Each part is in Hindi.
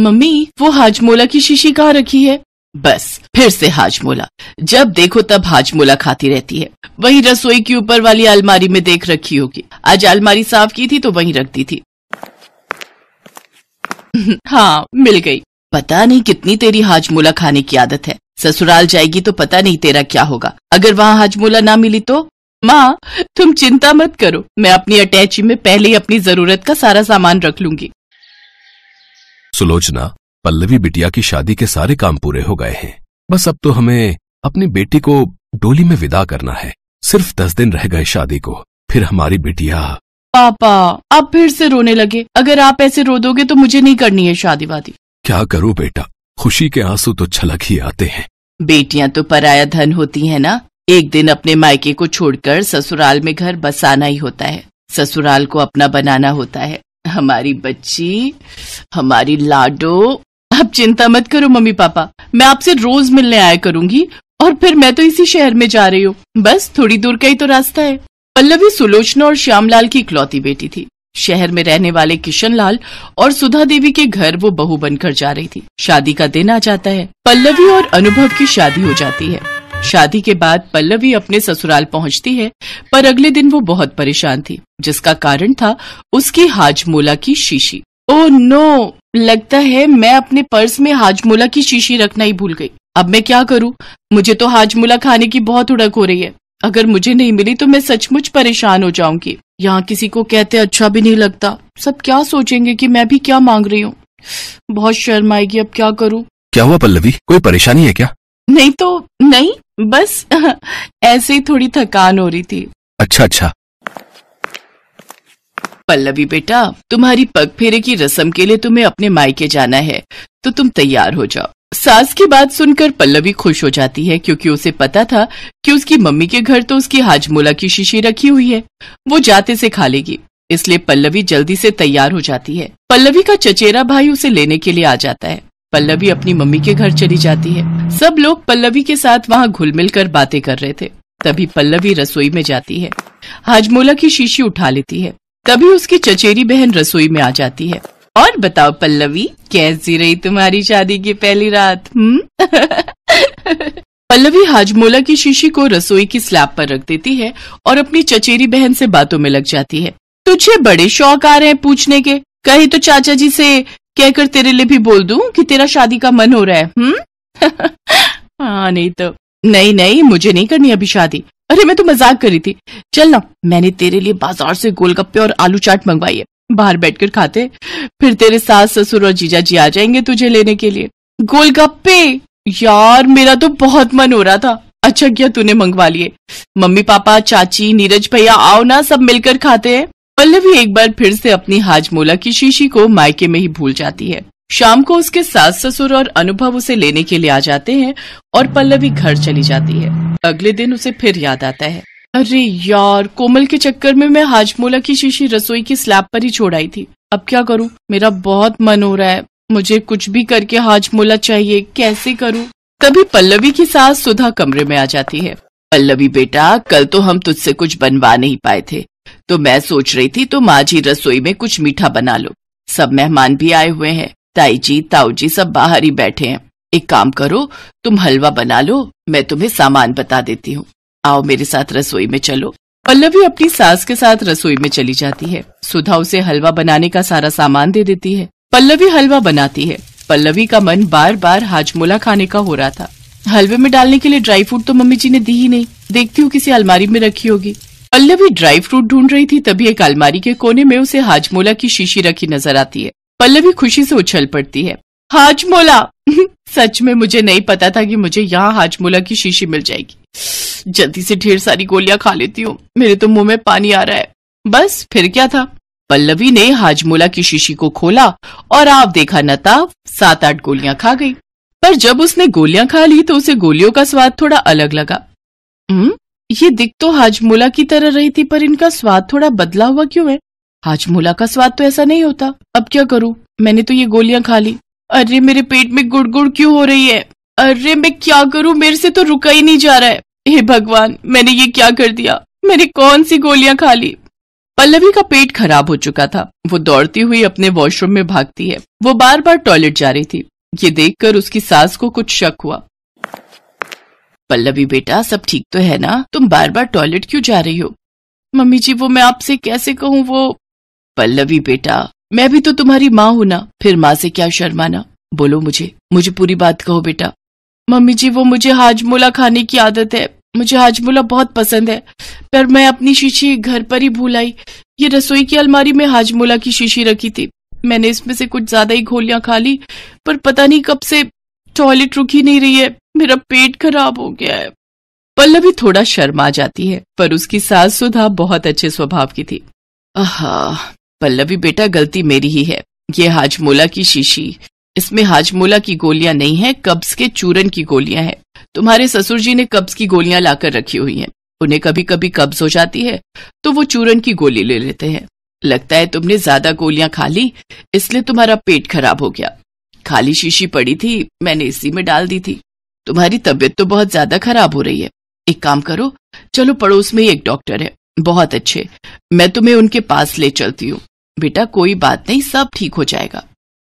मम्मी वो हाजमोला की शीशी कहाँ रखी है बस फिर से हाजमोला जब देखो तब हाजमोला खाती रहती है वही रसोई की ऊपर वाली अलमारी में देख रखी होगी आज अलमारी साफ की थी तो वही रख दी थी हाँ मिल गई पता नहीं कितनी तेरी हाजमोला खाने की आदत है ससुराल जाएगी तो पता नहीं तेरा क्या होगा अगर वहाँ हाजमोला ना मिली तो माँ तुम चिंता मत करो मैं अपनी अटैची में पहले ही अपनी जरूरत का सारा सामान रख लूंगी सुलोचना पल्लवी बिटिया की शादी के सारे काम पूरे हो गए हैं बस अब तो हमें अपनी बेटी को डोली में विदा करना है सिर्फ दस दिन रह गए शादी को फिर हमारी बिटिया पापा आप फिर से रोने लगे अगर आप ऐसे रो दोगे तो मुझे नहीं करनी है शादी वादी क्या करो बेटा खुशी के आंसू तो छलक ही आते हैं बेटियां तो पराया धन होती है ना एक दिन अपने मायके को छोड़कर ससुराल में घर बसाना ही होता है ससुराल को अपना बनाना होता है हमारी बच्ची हमारी लाडो आप चिंता मत करो मम्मी पापा मैं आपसे रोज मिलने आया करूंगी और फिर मैं तो इसी शहर में जा रही हूँ बस थोड़ी दूर का ही तो रास्ता है पल्लवी सुलोचना और श्यामलाल की इकलौती बेटी थी शहर में रहने वाले किशन लाल और सुधा देवी के घर वो बहू बनकर जा रही थी शादी का दिन आ जाता है पल्लवी और अनुभव की शादी हो जाती है शादी के बाद पल्लवी अपने ससुराल पहुंचती है पर अगले दिन वो बहुत परेशान थी जिसका कारण था उसकी हाजमोला की शीशी ओ नो लगता है मैं अपने पर्स में हाजमोला की शीशी रखना ही भूल गई अब मैं क्या करूं मुझे तो हाजमोला खाने की बहुत उड़क हो रही है अगर मुझे नहीं मिली तो मैं सचमुच परेशान हो जाऊंगी यहाँ किसी को कहते अच्छा भी नहीं लगता सब क्या सोचेंगे कि मैं भी क्या मांग रही हूँ बहुत शर्म आएगी अब क्या करूँ क्या हुआ पल्लवी कोई परेशानी है क्या नहीं तो नहीं बस ऐसे ही थोड़ी थकान हो रही थी अच्छा अच्छा पल्लवी बेटा तुम्हारी पग फेरे की रस्म के लिए तुम्हें अपने मायके जाना है तो तुम तैयार हो जाओ सास की बात सुनकर पल्लवी खुश हो जाती है क्योंकि उसे पता था कि उसकी मम्मी के घर तो उसकी हाजमोला की शीशी रखी हुई है वो जाते से खा लेगी इसलिए पल्लवी जल्दी से तैयार हो जाती है पल्लवी का चचेरा भाई उसे लेने के लिए आ जाता है पल्लवी अपनी मम्मी के घर चली जाती है सब लोग पल्लवी के साथ वहाँ घुल मिल कर बातें कर रहे थे तभी पल्लवी रसोई में जाती है हाजमोला की शीशी उठा लेती है तभी उसकी चचेरी बहन रसोई में आ जाती है और बताओ पल्लवी कैसी रही तुम्हारी शादी की पहली रात हम्म? पल्लवी हाजमोला की शीशी को रसोई की स्लैब पर रख देती है और अपनी चचेरी बहन से बातों में लग जाती है तुझे बड़े शौक आ रहे हैं पूछने के कहीं तो चाचा जी से कहकर तेरे लिए भी बोल दूं कि तेरा शादी का मन हो रहा है हम्म हाँ नहीं तो नहीं नहीं मुझे नहीं करनी अभी शादी अरे मैं तो मजाक कर रही थी चल ना मैंने तेरे लिए बाजार से गोलगप्पे और आलू चाट मंगवाई है बाहर बैठकर खाते फिर तेरे सास ससुर और जीजा जी आ जाएंगे तुझे लेने के लिए गोलगप्पे यार मेरा तो बहुत मन हो रहा था अच्छा क्या तूने मंगवा लिए मम्मी पापा चाची नीरज भैया आओ ना सब मिलकर खाते हैं पल्लवी एक बार फिर से अपनी हाजमोला की शीशी को मायके में ही भूल जाती है शाम को उसके सास ससुर और अनुभव उसे लेने के लिए आ जाते हैं और पल्लवी घर चली जाती है अगले दिन उसे फिर याद आता है अरे यार कोमल के चक्कर में मैं हाजमोला की शीशी रसोई की स्लैब पर ही छोड़ आई थी अब क्या करूं मेरा बहुत मन हो रहा है मुझे कुछ भी करके हाजमोला चाहिए कैसे करूं तभी पल्लवी की सास सुधा कमरे में आ जाती है पल्लवी बेटा कल तो हम तुझसे कुछ बनवा नहीं पाए थे तो मैं सोच रही थी तुम आज ही रसोई में कुछ मीठा बना लो सब मेहमान भी आए हुए हैं ताई जी ताऊ जी सब बाहर ही बैठे हैं एक काम करो तुम हलवा बना लो मैं तुम्हें सामान बता देती हूँ आओ मेरे साथ रसोई में चलो पल्लवी अपनी सास के साथ रसोई में चली जाती है सुधा उसे हलवा बनाने का सारा सामान दे देती है पल्लवी हलवा बनाती है पल्लवी का मन बार बार हाजमोला खाने का हो रहा था हलवे में डालने के लिए ड्राई फ्रूट तो मम्मी जी ने दी ही नहीं देखती हूँ किसी अलमारी में रखी होगी पल्लवी ड्राई फ्रूट ढूंढ रही थी तभी एक अलमारी के कोने में उसे हाजमोला की शीशी रखी नजर आती है पल्लवी खुशी से उछल पड़ती है हाजमोला सच में मुझे नहीं पता था कि मुझे यहाँ हाजमोला की शीशी मिल जाएगी जल्दी से ढेर सारी गोलियां खा लेती हूँ मेरे तो मुंह में पानी आ रहा है बस फिर क्या था पल्लवी ने हाजमोला की शीशी को खोला और आप देखा नता सात आठ गोलियां खा गई पर जब उसने गोलियां खा ली तो उसे गोलियों का स्वाद थोड़ा अलग लगा हम्म ये दिख तो हाजमूला की तरह रही थी पर इनका स्वाद थोड़ा बदला हुआ क्यों है हाजमूला का स्वाद तो ऐसा नहीं होता अब क्या करूँ मैंने तो ये गोलियां खा ली अरे मेरे पेट में गुड़ गुड़ क्यों हो रही है अरे मैं क्या करूँ मेरे से तो रुका ही नहीं जा रहा है हे भगवान मैंने ये क्या कर दिया मैंने कौन सी गोलियां खा ली पल्लवी का पेट खराब हो चुका था वो दौड़ती हुई अपने वॉशरूम में भागती है वो बार बार टॉयलेट जा रही थी ये देखकर उसकी सास को कुछ शक हुआ पल्लवी बेटा सब ठीक तो है ना तुम बार बार टॉयलेट क्यों जा रही हो मम्मी जी वो मैं आपसे कैसे कहूँ वो पल्लवी बेटा मैं भी तो तुम्हारी माँ हूं ना फिर माँ से क्या शर्माना बोलो मुझे मुझे पूरी बात कहो बेटा मम्मी जी वो मुझे हाजमोला खाने की आदत है मुझे हाजमोला बहुत पसंद है पर मैं अपनी शीशी घर पर ही भूल आई ये रसोई की अलमारी में हाजमोला की शीशी रखी थी मैंने इसमें से कुछ ज्यादा ही घोलियां खा ली पर पता नहीं कब से टॉयलेट रुकी नहीं रही है मेरा पेट खराब हो गया है पल्लवी थोड़ा शर्मा जाती है पर उसकी सास सुधा बहुत अच्छे स्वभाव की थी आह पल्लवी बेटा गलती मेरी ही है ये हाजमोला की शीशी इसमें हाजमोला की गोलियां नहीं है कब्ज के चूरन की गोलियां हैं तुम्हारे ससुर जी ने कब्ज की गोलियां लाकर रखी हुई हैं उन्हें कभी कभी कब्ज हो जाती है तो वो चूरन की गोली ले लेते हैं लगता है तुमने ज्यादा गोलियां खा ली इसलिए तुम्हारा पेट खराब हो गया खाली शीशी पड़ी थी मैंने इसी में डाल दी थी तुम्हारी तबीयत तो बहुत ज्यादा खराब हो रही है एक काम करो चलो पड़ोस में एक डॉक्टर है बहुत अच्छे मैं तुम्हें उनके पास ले चलती हूँ बेटा कोई बात नहीं सब ठीक हो जाएगा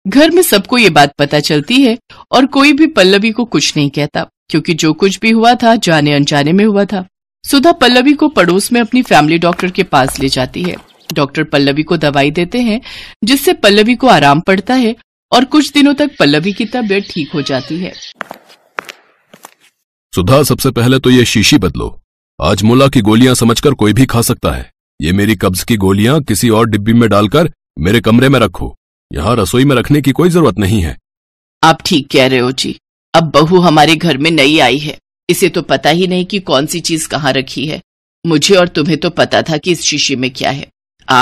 घर में सबको ये बात पता चलती है और कोई भी पल्लवी को कुछ नहीं कहता क्योंकि जो कुछ भी हुआ था जाने अनजाने में हुआ था सुधा पल्लवी को पड़ोस में अपनी फैमिली डॉक्टर के पास ले जाती है डॉक्टर पल्लवी को दवाई देते हैं जिससे पल्लवी को आराम पड़ता है और कुछ दिनों तक पल्लवी की तबीयत ठीक हो जाती है सुधा सबसे पहले तो ये शीशी बदलो आज मुला की गोलियां समझकर कोई भी खा सकता है ये मेरी कब्ज की गोलियां किसी और डिब्बी में डालकर मेरे कमरे में रखो यहाँ रसोई में रखने की कोई जरूरत नहीं है आप ठीक कह रहे हो जी अब बहू हमारे घर में नई आई है इसे तो पता ही नहीं कि कौन सी चीज कहाँ रखी है मुझे और तुम्हें तो पता था कि इस शीशी में क्या है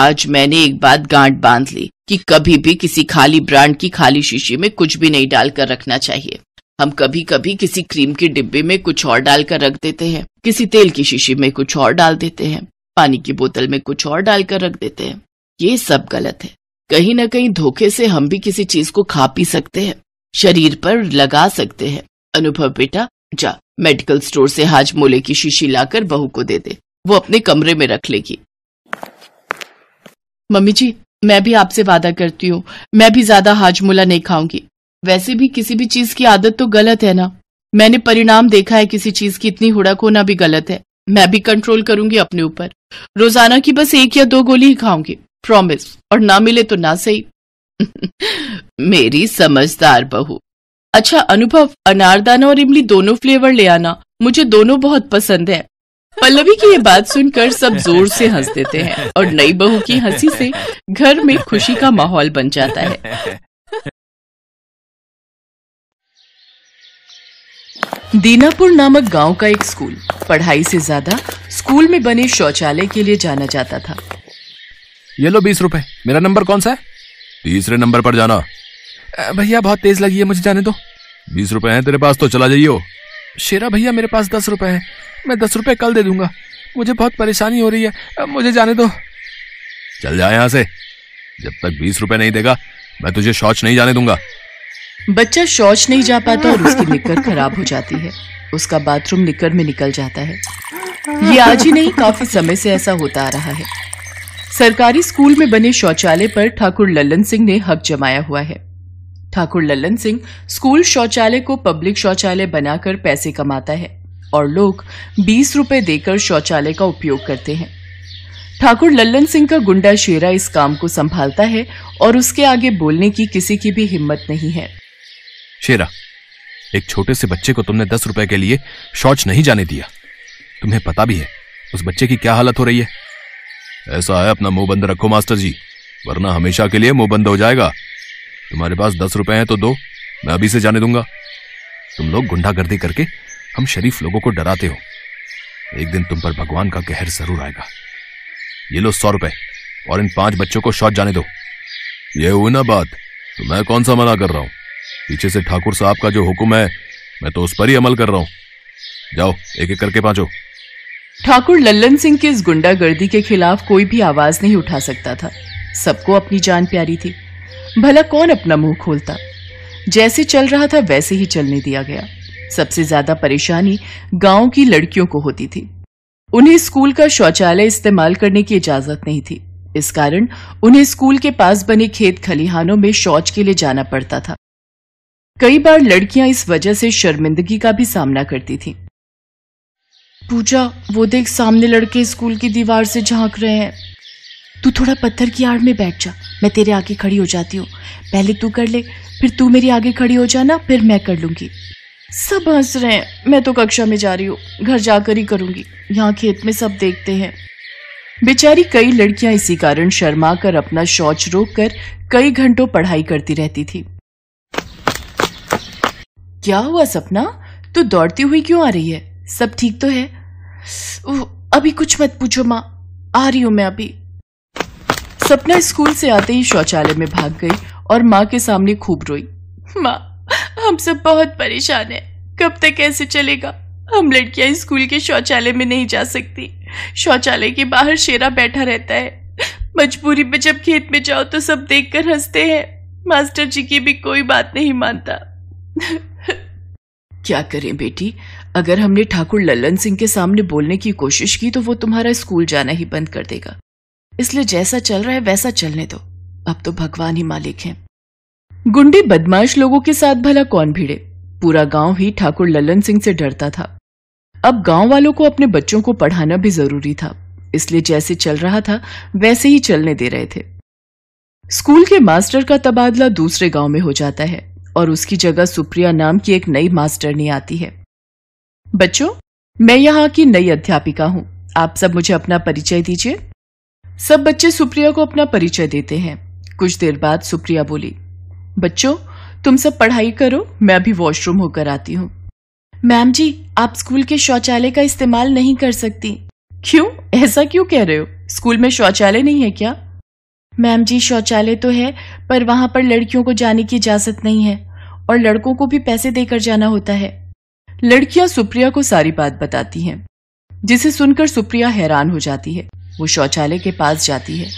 आज मैंने एक बात गांठ बांध ली कि कभी भी किसी खाली ब्रांड की खाली शीशी में कुछ भी नहीं डालकर रखना चाहिए हम कभी कभी किसी क्रीम के डिब्बे में कुछ और डालकर रख देते हैं किसी तेल की शीशी में कुछ और डाल देते हैं पानी की बोतल में कुछ और डालकर रख देते हैं ये सब गलत है कहीं ना कहीं धोखे से हम भी किसी चीज को खा पी सकते हैं शरीर पर लगा सकते हैं अनुभव बेटा जा मेडिकल स्टोर से मोले की शीशी लाकर बहू को दे दे वो अपने कमरे में रख लेगी मम्मी जी मैं भी आपसे वादा करती हूँ मैं भी ज्यादा हाजमोला नहीं खाऊंगी वैसे भी किसी भी चीज की आदत तो गलत है ना मैंने परिणाम देखा है किसी चीज की इतनी हुड़क होना भी गलत है मैं भी कंट्रोल करूंगी अपने ऊपर रोजाना की बस एक या दो गोली ही खाऊंगी प्रॉमिस और ना मिले तो ना सही मेरी समझदार बहू अच्छा अनुभव अनारदाना और इमली दोनों फ्लेवर ले आना मुझे दोनों बहुत पसंद है पल्लवी की ये बात सुनकर सब जोर से हंस देते हैं और नई बहू की हंसी से घर में खुशी का माहौल बन जाता है दीनापुर नामक गांव का एक स्कूल पढ़ाई से ज्यादा स्कूल में बने शौचालय के लिए जाना जाता था ये लो बीस रुपए मेरा नंबर कौन सा है तीसरे नंबर पर जाना भैया बहुत तेज लगी है मुझे जाने दो बीस रुपए हैं तेरे पास तो चला जाइयो शेरा भैया मेरे पास दस रुपए हैं मैं दस रुपए कल दे दूंगा मुझे बहुत परेशानी हो रही है मुझे जाने दो चल जाए यहाँ से जब तक बीस रुपए नहीं देगा मैं तुझे शौच नहीं जाने दूंगा बच्चा शौच नहीं जा पाता और उसकी निकर खराब हो जाती है उसका बाथरूम निकर में निकल जाता है ये आज ही नहीं काफी समय से ऐसा होता आ रहा है सरकारी स्कूल में बने शौचालय पर ठाकुर लल्लन सिंह ने हक जमाया हुआ है ठाकुर लल्लन सिंह स्कूल शौचालय को पब्लिक शौचालय बनाकर पैसे कमाता है और लोग बीस रुपए देकर शौचालय का उपयोग करते हैं ठाकुर लल्लन सिंह का गुंडा शेरा इस काम को संभालता है और उसके आगे बोलने की किसी की भी हिम्मत नहीं है शेरा एक छोटे से बच्चे को तुमने दस रुपए के लिए शौच नहीं जाने दिया तुम्हें पता भी है उस बच्चे की क्या हालत हो रही है ऐसा है अपना मुंह बंद रखो मास्टर जी वरना हमेशा के लिए मुंह बंद हो जाएगा तुम्हारे पास दस रुपए हैं तो दो मैं अभी से जाने दूंगा तुम लोग गुंडागर्दी करके हम शरीफ लोगों को डराते हो एक दिन तुम पर भगवान का कहर जरूर आएगा ये लो सौ रुपए और इन पांच बच्चों को शौच जाने दो ये हुई ना बात तो मैं कौन सा मना कर रहा हूं पीछे से ठाकुर साहब का जो हुक्म है मैं तो उस पर ही अमल कर रहा हूँ जाओ एक एक करके पाचो ठाकुर लल्लन सिंह के इस गुंडागर्दी के खिलाफ कोई भी आवाज नहीं उठा सकता था सबको अपनी जान प्यारी थी भला कौन अपना मुंह खोलता जैसे चल रहा था वैसे ही चलने दिया गया सबसे ज्यादा परेशानी गांव की लड़कियों को होती थी उन्हें स्कूल का शौचालय इस्तेमाल करने की इजाजत नहीं थी इस कारण उन्हें स्कूल के पास बने खेत खलिहानों में शौच के लिए जाना पड़ता था कई बार लड़कियां इस वजह से शर्मिंदगी का भी सामना करती थी पूजा वो देख सामने लड़के स्कूल की दीवार से झांक रहे हैं तू थोड़ा पत्थर की आड़ में बैठ जा मैं तेरे आगे खड़ी हो जाती हूँ पहले तू कर ले फिर तू मेरी आगे खड़ी हो जाना फिर मैं कर लूंगी सब हंस रहे हैं मैं तो कक्षा में जा रही हूँ घर जाकर ही करूंगी यहाँ खेत में सब देखते हैं बेचारी कई लड़कियां इसी कारण शर्मा कर अपना शौच रोक कर कई घंटों पढ़ाई करती रहती थी क्या हुआ सपना तू दौड़ती हुई क्यों आ रही है सब ठीक तो है अभी कुछ मत पूछो माँ आ रही हूँ मैं अभी सपना स्कूल से आते ही शौचालय में भाग गई और माँ के सामने खूब रोई माँ हम सब बहुत परेशान है कब तक ऐसे चलेगा हम लड़कियां स्कूल के शौचालय में नहीं जा सकती शौचालय के बाहर शेरा बैठा रहता है मजबूरी में जब खेत में जाओ तो सब देखकर हंसते हैं मास्टर जी की भी कोई बात नहीं मानता क्या करें बेटी अगर हमने ठाकुर लल्लन सिंह के सामने बोलने की कोशिश की तो वो तुम्हारा स्कूल जाना ही बंद कर देगा इसलिए जैसा चल रहा है वैसा चलने दो अब तो भगवान ही मालिक हैं गुंडे बदमाश लोगों के साथ भला कौन भिड़े पूरा गांव ही ठाकुर लल्लन सिंह से डरता था अब गांव वालों को अपने बच्चों को पढ़ाना भी जरूरी था इसलिए जैसे चल रहा था वैसे ही चलने दे रहे थे स्कूल के मास्टर का तबादला दूसरे गांव में हो जाता है और उसकी जगह सुप्रिया नाम की एक नई मास्टरनी आती है बच्चों मैं यहाँ की नई अध्यापिका हूँ आप सब मुझे अपना परिचय दीजिए सब बच्चे सुप्रिया को अपना परिचय देते हैं कुछ देर बाद सुप्रिया बोली बच्चों तुम सब पढ़ाई करो मैं अभी वॉशरूम होकर आती हूँ मैम जी आप स्कूल के शौचालय का इस्तेमाल नहीं कर सकती क्यों ऐसा क्यों कह रहे हो स्कूल में शौचालय नहीं है क्या मैम जी शौचालय तो है पर वहाँ पर लड़कियों को जाने की इजाजत नहीं है और लड़कों को भी पैसे देकर जाना होता है लड़कियां सुप्रिया को सारी बात बताती हैं जिसे सुनकर सुप्रिया हैरान हो जाती है वो शौचालय के पास जाती है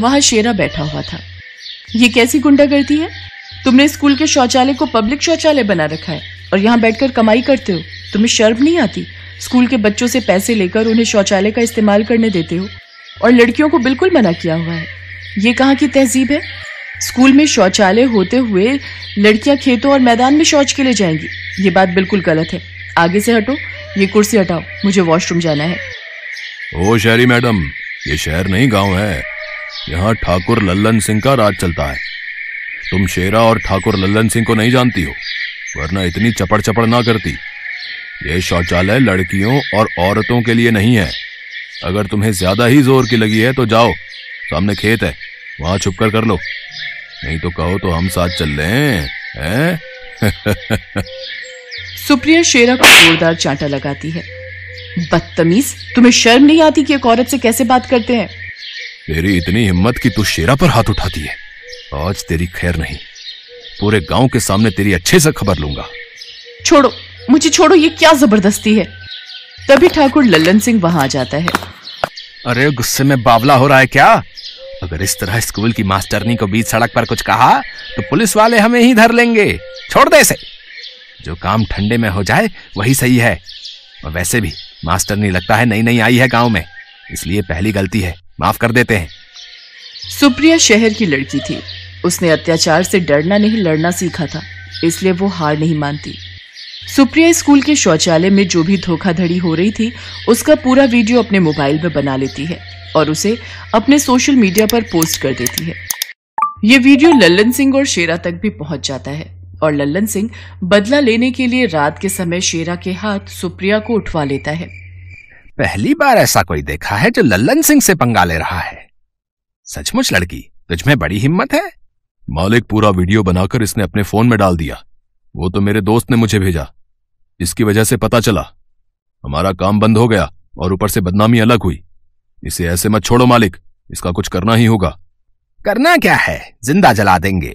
वहां शेरा बैठा हुआ था ये कैसी गुंडागर्दी है तुमने स्कूल के शौचालय को पब्लिक शौचालय बना रखा है और यहाँ बैठकर कमाई करते हो तुम्हें शर्म नहीं आती स्कूल के बच्चों से पैसे लेकर उन्हें शौचालय का इस्तेमाल करने देते हो और लड़कियों को बिल्कुल मना किया हुआ है ये कहाँ की तहजीब है स्कूल में शौचालय होते हुए लड़कियां खेतों और मैदान में शौच के लिए जाएंगी ये बात बिल्कुल गलत है आगे से हटो ये कुर्सी हटाओ मुझे वॉशरूम जाना है ओ शहरी मैडम ये शहर नहीं गांव है यहाँ ठाकुर लल्लन सिंह का राज चलता है तुम शेरा और ठाकुर लल्लन सिंह को नहीं जानती हो वरना इतनी चपड़ चपड़ ना करती ये शौचालय लड़कियों और औरतों के लिए नहीं है अगर तुम्हें ज्यादा ही जोर की लगी है तो जाओ सामने तो खेत है वहां छुप कर कर लो नहीं तो कहो तो हम साथ चल रहे हैं सुप्रिया शेरा को जोरदार चांटा लगाती है बदतमीज तुम्हें शर्म नहीं आती कि एक औरत से कैसे बात करते हैं तेरी इतनी हिम्मत कि तू शेरा पर हाथ उठाती है आज तेरी खैर नहीं पूरे गांव के सामने तेरी अच्छे से खबर लूंगा छोड़ो मुझे छोड़ो ये क्या जबरदस्ती है तभी ठाकुर लल्लन सिंह वहां आ जाता है अरे गुस्से में बावला हो रहा है क्या अगर इस तरह स्कूल की मास्टरनी को बीच सड़क पर कुछ कहा तो पुलिस वाले हमें ही धर लेंगे छोड़ दे इसे जो काम ठंडे में हो जाए वही सही है और वैसे भी मास्टरनी लगता है नई नई आई है गांव में इसलिए पहली गलती है माफ कर देते हैं सुप्रिया शहर की लड़की थी उसने अत्याचार से डरना नहीं लड़ना सीखा था इसलिए वो हार नहीं मानती सुप्रिया स्कूल के शौचालय में जो भी धोखाधड़ी हो रही थी उसका पूरा वीडियो अपने मोबाइल में बना लेती है और उसे अपने सोशल मीडिया पर पोस्ट कर देती है ये वीडियो लल्लन सिंह और शेरा तक भी पहुंच जाता है और लल्लन सिंह बदला लेने के लिए रात के समय शेरा के हाथ सुप्रिया को उठवा लेता है पहली बार ऐसा कोई देखा है जो लल्लन सिंह से पंगा ले रहा है सचमुच लड़की तुझमें बड़ी हिम्मत है मालिक पूरा वीडियो बनाकर इसने अपने फोन में डाल दिया वो तो मेरे दोस्त ने मुझे भेजा इसकी वजह से पता चला हमारा काम बंद हो गया और ऊपर से बदनामी अलग हुई इसे ऐसे मत छोड़ो मालिक इसका कुछ करना ही होगा करना क्या है जिंदा जला देंगे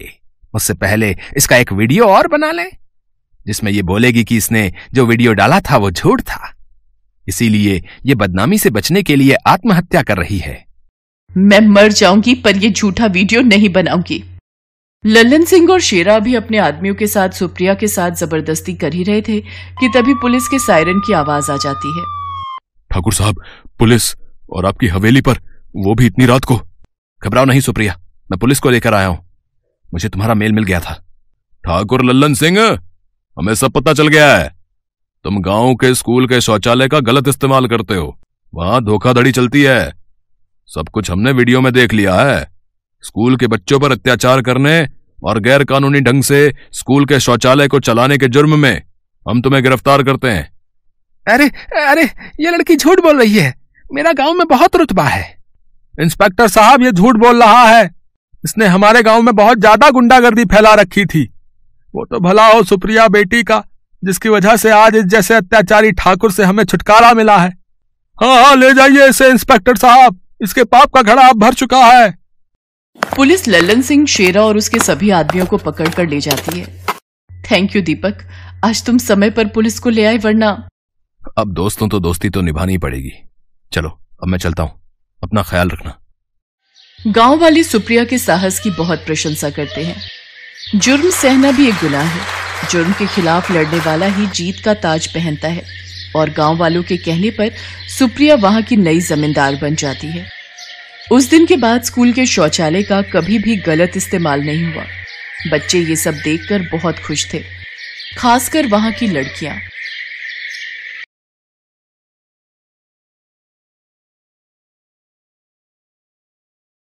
उससे पहले इसका एक वीडियो और बना ले जिसमें यह बोलेगी कि इसने जो वीडियो डाला था वो झूठ था इसीलिए ये बदनामी से बचने के लिए आत्महत्या कर रही है मैं मर जाऊंगी पर यह झूठा वीडियो नहीं बनाऊंगी लल्लन सिंह और शेरा भी अपने आदमियों के साथ सुप्रिया के साथ जबरदस्ती कर ही रहे थे कि तभी पुलिस के सायरन की आवाज आ जाती है ठाकुर साहब पुलिस और आपकी हवेली पर वो भी इतनी रात को घबराओ नहीं सुप्रिया मैं पुलिस को लेकर आया हूँ मुझे तुम्हारा मेल मिल गया था ठाकुर लल्लन सिंह हमें सब पता चल गया है तुम गांव के स्कूल के शौचालय का गलत इस्तेमाल करते हो वहां धोखाधड़ी चलती है सब कुछ हमने वीडियो में देख लिया है स्कूल के बच्चों पर अत्याचार करने और गैर कानूनी ढंग से स्कूल के शौचालय को चलाने के जुर्म में हम तुम्हें गिरफ्तार करते हैं अरे अरे ये लड़की झूठ बोल रही है मेरा गांव में बहुत रुतबा है इंस्पेक्टर साहब ये झूठ बोल रहा है इसने हमारे गांव में बहुत ज्यादा गुंडागर्दी फैला रखी थी वो तो भला हो सुप्रिया बेटी का जिसकी वजह से आज इस जैसे अत्याचारी ठाकुर से हमें छुटकारा मिला है हाँ हाँ ले जाइए इसे इंस्पेक्टर साहब इसके पाप का घड़ा अब भर चुका है पुलिस लल्लन सिंह शेरा और उसके सभी आदमियों को पकड़ कर ले जाती है थैंक यू दीपक आज तुम समय पर पुलिस को ले आए वरना अब दोस्तों तो दोस्ती तो निभानी पड़ेगी चलो अब मैं चलता हूँ अपना ख्याल रखना गांव वाले सुप्रिया के साहस की बहुत प्रशंसा करते हैं जुर्म सहना भी एक गुनाह है जुर्म के खिलाफ लड़ने वाला ही जीत का ताज पहनता है और गांव वालों के कहने पर सुप्रिया वहां की नई जमींदार बन जाती है उस दिन के बाद स्कूल के शौचालय का कभी भी गलत इस्तेमाल नहीं हुआ बच्चे ये सब देखकर बहुत खुश थे खासकर वहाँ की लड़कियाँ